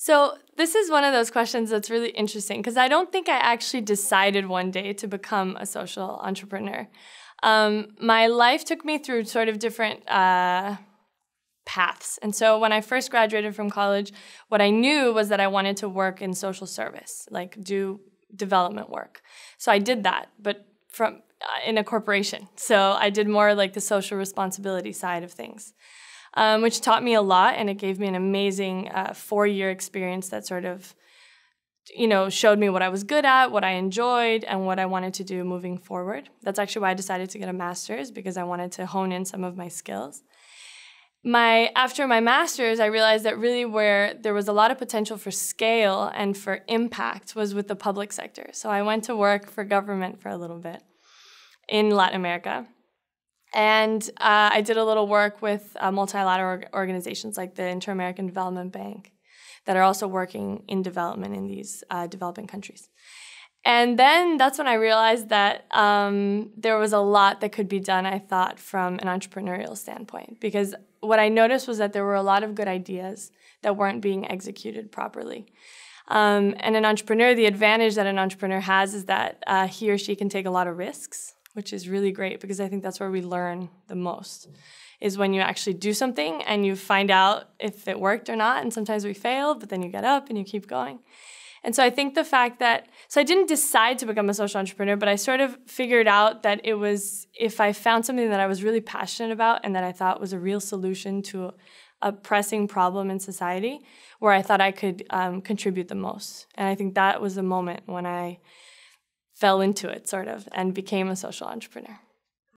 So, this is one of those questions that's really interesting because I don't think I actually decided one day to become a social entrepreneur. Um, my life took me through sort of different uh, paths. And so, when I first graduated from college, what I knew was that I wanted to work in social service, like do development work. So, I did that, but from uh, in a corporation. So, I did more like the social responsibility side of things um, which taught me a lot and it gave me an amazing uh, four year experience that sort of you know showed me what i was good at what i enjoyed and what i wanted to do moving forward that's actually why i decided to get a master's because i wanted to hone in some of my skills my after my masters i realized that really where there was a lot of potential for scale and for impact was with the public sector so i went to work for government for a little bit in latin america and uh, I did a little work with uh, multilateral organizations like the Inter American Development Bank that are also working in development in these uh, developing countries. And then that's when I realized that um, there was a lot that could be done, I thought, from an entrepreneurial standpoint. Because what I noticed was that there were a lot of good ideas that weren't being executed properly. Um, and an entrepreneur, the advantage that an entrepreneur has is that uh, he or she can take a lot of risks which is really great because I think that's where we learn the most is when you actually do something and you find out if it worked or not. And sometimes we fail, but then you get up and you keep going. And so I think the fact that, so I didn't decide to become a social entrepreneur, but I sort of figured out that it was if I found something that I was really passionate about and that I thought was a real solution to a pressing problem in society, where I thought I could um, contribute the most. And I think that was the moment when I fell into it sort of and became a social entrepreneur.